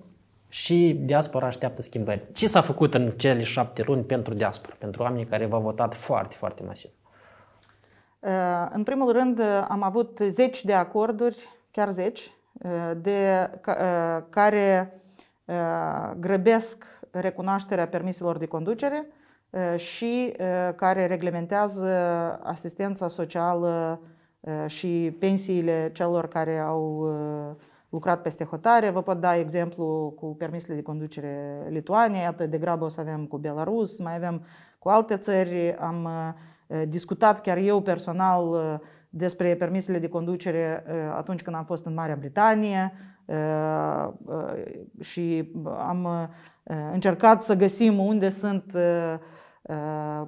și diaspora așteaptă schimbări. Ce s-a făcut în cele șapte luni pentru diaspora, pentru oamenii care v-au votat foarte, foarte masiv? Uh, în primul rând uh, am avut zeci de acorduri, chiar zeci, de care grăbesc recunoașterea permiselor de conducere uh, și uh, care reglementează asistența socială uh, și pensiile celor care au lucrat peste hotare. Vă pot da exemplu cu permisele de conducere Lituania, atât de grabă o să avem cu Belarus, mai avem cu alte țări. Am discutat chiar eu personal despre permisele de conducere atunci când am fost în Marea Britanie și am Eh, încercat să găsim unde sunt eh, eh,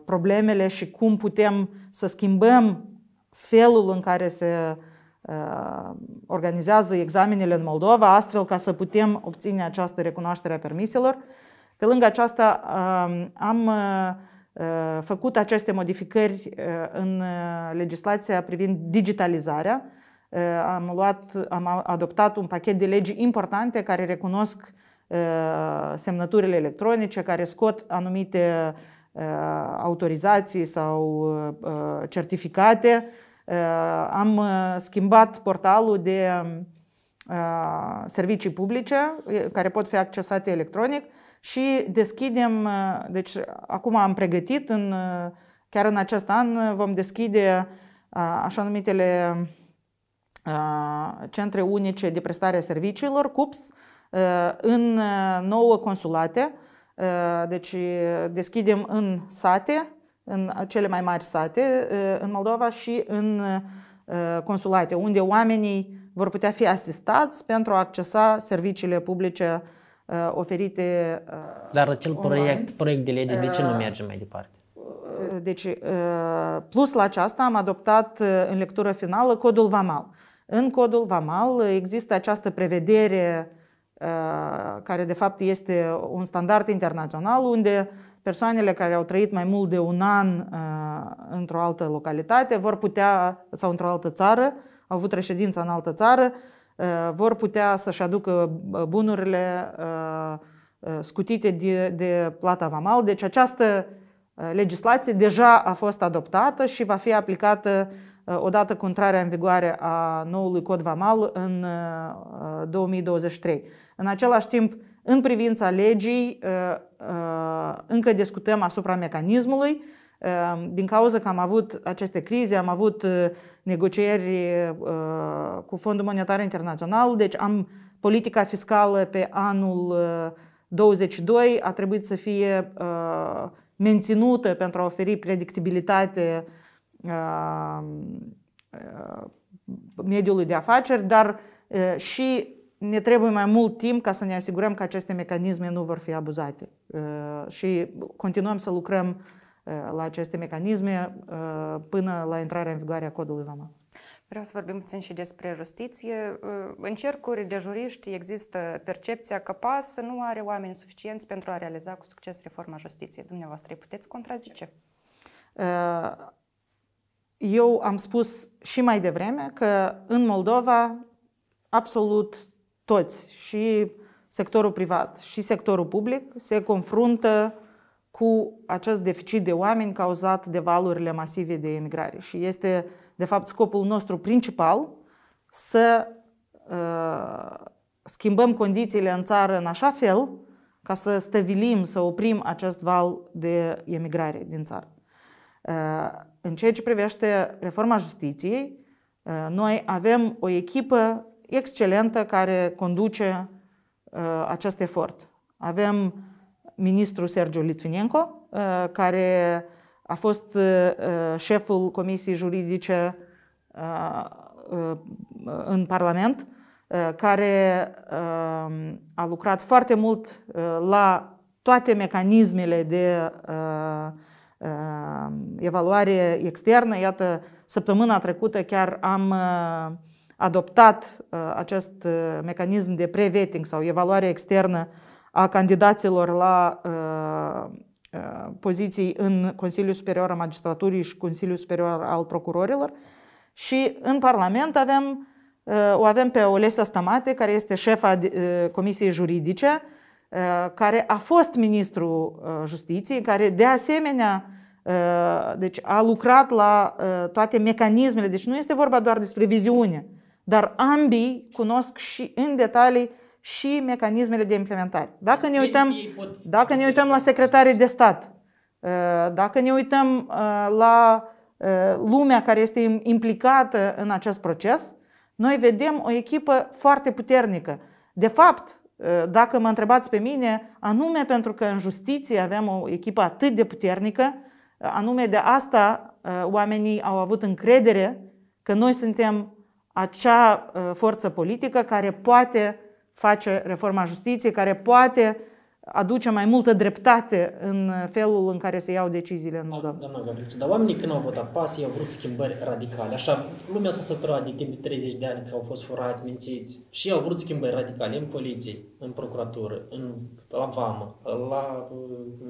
problemele și cum putem să schimbăm felul în care se organizează examenele în Moldova, astfel ca să putem obține această recunoaștere a permiselor. Pe lângă aceasta, am făcut aceste modificări în legislația privind digitalizarea. Am, luat, am adoptat un pachet de legi importante care recunosc Uh, semnăturile electronice care scot anumite uh, autorizații sau uh, certificate. Am schimbat portalul de servicii publice care pot fi accesate electronic și deschidem, deci acum am pregătit, în, chiar în acest an vom deschide așa numitele centre unice de prestare a serviciilor, CUPS, în uh, nouă consulate, uh, deci uh, deschidem în sate, în cele mai mari sate în Moldova și în consulate, unde oamenii vor putea fi asistați pentru a accesa serviciile publice oferite Dar acel online. proiect, proiect de lege, de ce nu merge mai departe? Deci, plus la aceasta am adoptat în lectură finală codul VAMAL. În codul VAMAL există această prevedere Uh, care de fapt este un standard internațional unde persoanele care au trăit mai mult de un an uh, într-o altă localitate vor putea, sau într-o altă țară, au avut reședință în altă țară, uh, vor putea să-și aducă bunurile scutite de, de plata vamal. Deci această legislație deja a fost adoptată și va fi aplicată odată cu intrarea în vigoare a noului cod vamal în 2023. În același timp, în privința legii, uh, uh, încă discutăm asupra mecanismului. Uh, din cauza că am avut aceste crize, am avut negocieri cu Fondul Monetar Internațional, deci am politica fiscală pe anul 22 a trebuit să fie menținută pentru a oferi predictibilitate mediului de afaceri, dar și ne trebuie mai mult timp ca să ne asigurăm că aceste mecanisme nu vor fi abuzate. Uh, și continuăm să lucrăm uh, la aceste mecanisme uh, până la intrarea în vigoare a codului VAMA. Vreau să vorbim puțin și despre justiție. În cercuri de juriști există percepția că PAS nu are oameni suficienți pentru a realiza cu succes reforma justiției. Dumneavoastră îi puteți contrazice? Eu am spus și mai devreme că în Moldova absolut toți, și sectorul privat, și sectorul public, se confruntă cu acest deficit de oameni cauzat de valurile masive de emigrare. Și este, de fapt, scopul nostru principal să uh, schimbăm condițiile în țară în așa fel ca să stăvilim, să oprim acest val de emigrare din țară. Uh, în ceea ce privește reforma justiției, uh, noi avem o echipă excelentă care conduce uh, acest efort. Avem ministrul Sergiu Litvinenko, uh, care a fost uh, șeful Comisiei Juridice în Parlament, care a lucrat foarte mult la toate mecanismele de evaluare externă. Iată, săptămâna trecută chiar am adoptat uh, acest uh, mecanism de pre-vetting sau evaluare externă a candidaților la uh, poziții în Consiliul Superior al Magistraturii și Consiliul Superior al Procurorilor. Și în Parlament avem, o avem pe Olesa Stamate, care este șefa Comisiei Juridice, care a fost ministru justiției, care de asemenea deci a lucrat la toate mecanismele. Deci nu este vorba doar despre viziune, dar ambii cunosc și în detalii și mecanismele de implementare. Dacă ne deci, uităm, dacă ne uităm la secretarii de stat, uh, dacă ne uităm uh, la uh, lumea care este implicată în acest proces, noi vedem o echipă foarte puternică. De fapt, dacă mă întrebați pe mine, anume pentru că în justiție avem o echipă atât de puternică, anume de asta oamenii au avut încredere că noi suntem acea uh, forță politică care poate face reforma justiției, care poate aduce mai multă dreptate în felul în care se iau deciziile în Moldova. Doamna Gabriță, dar oamenii când au votat PAS, ei au vrut schimbări radicale. Așa, lumea s-a săturat de timp de 30 de ani că au fost furați, mințiți și au vrut schimbări radicale în poliție, în procuratură, în, la vamă, la, uh,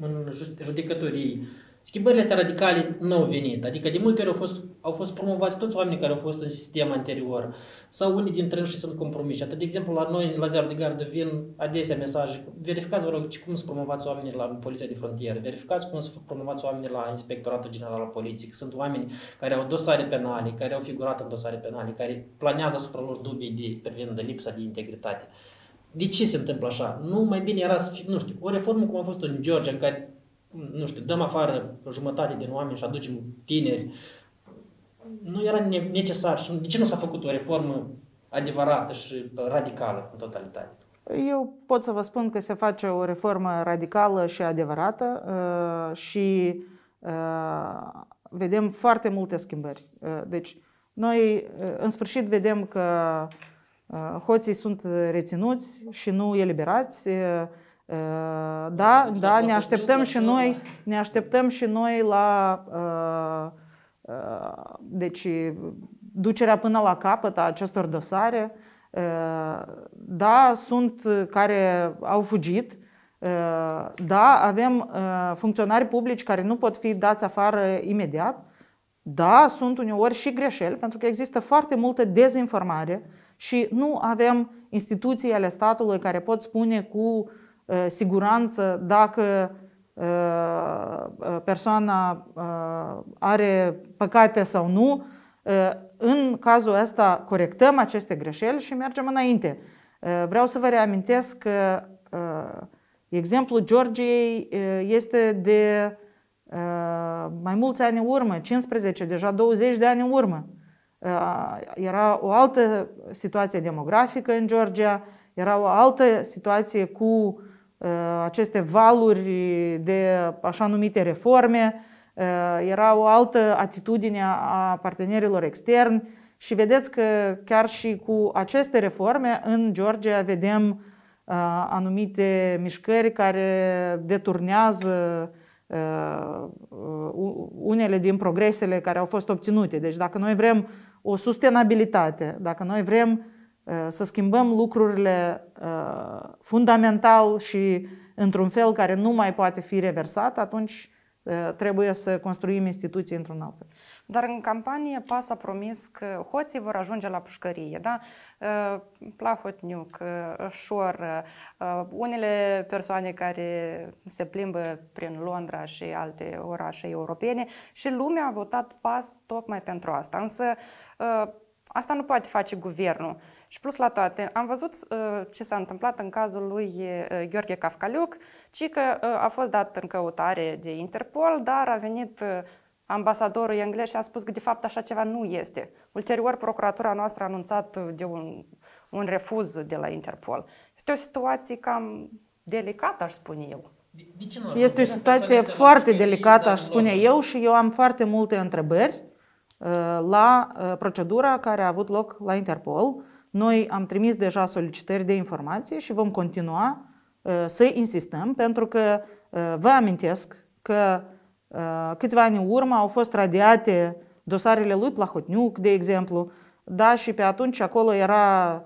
în judecătorii, Schimbările astea radicale nu au venit, adică de multe ori au fost, au fost promovați toți oamenii care au fost în sistem anterior sau unii dintre ei și sunt compromiși. Atât, de exemplu, la noi, la ziarul de gardă, vin adesea mesaje, verificați, vă rog, cum sunt promovați oamenii la poliția de frontieră, verificați cum sunt promovați oamenii la Inspectoratul General al Poliției, că sunt oameni care au dosare penale, care au figurat în dosare penale, care planează asupra lor dubii de, privind de lipsa de integritate. De ce se întâmplă așa? Nu mai bine era să fie, nu știu, o reformă cum a fost în Georgia, în care nu știu, dăm afară jumătate din oameni și aducem tineri, nu era necesar și de ce nu s-a făcut o reformă adevărată și radicală în totalitate? Eu pot să vă spun că se face o reformă radicală și adevărată uh, și uh, vedem foarte multe schimbări. Uh, deci, noi în sfârșit vedem că hoții sunt reținuți și nu eliberați, Uh, da, da, da, ne așteptăm și noi, ne așteptăm și noi la uh, uh, deci ducerea până la capăt a acestor dosare. Da, sunt care au fugit. Da, avem funcționari publici care nu pot fi dați afară imediat. Da, sunt uneori și greșeli, pentru că există foarte multă dezinformare și nu avem instituții ale statului care pot spune cu uh, Uh, siguranță dacă uh, uh, persoana are păcate sau nu, în cazul ăsta corectăm aceste greșeli și mergem înainte. Vreau să vă reamintesc că exemplul Georgiei este de mai mulți ani în urmă, 15, deja 20 de ani în urmă. Era o altă situație demografică în Georgia, era o altă situație cu uh, Uh, aceste valuri de așa numite reforme, uh, era o altă atitudine a partenerilor externi și vedeți că chiar și cu aceste reforme în Georgia vedem uh, anumite mișcări care deturnează unele din progresele care au fost obținute. Deci dacă noi vrem o sustenabilitate, dacă noi vrem Uh, să schimbăm lucrurile uh, fundamental și într-un fel care nu mai poate fi reversat, atunci uh, trebuie să construim instituții într-un alt fel. Dar în campanie PAS a promis că hoții vor ajunge la pușcărie, da? Plahotniuc, Șor, unele persoane care se plimbă prin Londra și alte orașe europene și lumea a votat PAS tocmai pentru asta. Însă asta nu poate face guvernul. Și plus la toate, am văzut uh, ce s-a întâmplat în cazul lui uh, Gheorghe Cafcaliuc, ci că uh, a fost dat în căutare de Interpol, dar a venit ambasadorul englez și a spus că de fapt așa ceva nu este. Ulterior, procuratura noastră a anunțat de un, un refuz de la Interpol. Este o situație cam delicată, aș spune eu. Este o situație foarte delicată, aș spune eu, și eu am foarte multe întrebări la procedura care a avut loc la Interpol noi am trimis deja solicitări de informație și vom continua uh, să insistăm, pentru că uh, vă amintesc că uh, câțiva ani în urmă au fost radiate dosarele lui Plahotniuc, de exemplu, da, și pe atunci acolo era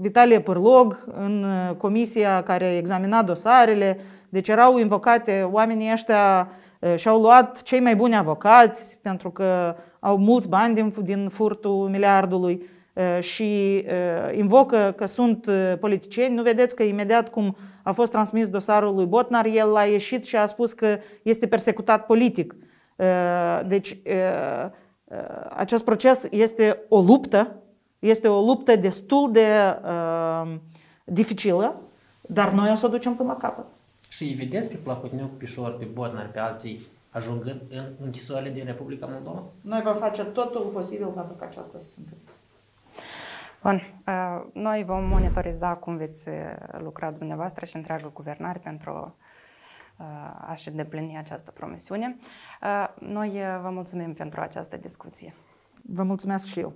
Vitalie Pârlog în comisia care examina dosarele, deci erau invocate oamenii ăștia și-au luat cei mai buni avocați pentru că au mulți bani din, din furtul miliardului. Uh, și uh, invocă că sunt uh, politicieni, nu vedeți că imediat cum a fost transmis dosarul lui Botnar, el a ieșit și a spus că este persecutat politic. Deci acest proces este o luptă, este o luptă destul de dificilă, dar noi o să o ducem până la capăt. Și îi vedeți pe Plahotniuc, pe Șor, pe Botnar, pe alții ajungând în închisoare din Republica Moldova? Noi vom face totul posibil pentru ca aceasta să se întâmple. Bun. Uh, noi vom monitoriza cum veți uh, lucra dumneavoastră și întreaga guvernare pentru uh, a-și îndeplini această promisiune. Noi vă mulțumim pentru această discuție. Vă mulțumesc și eu.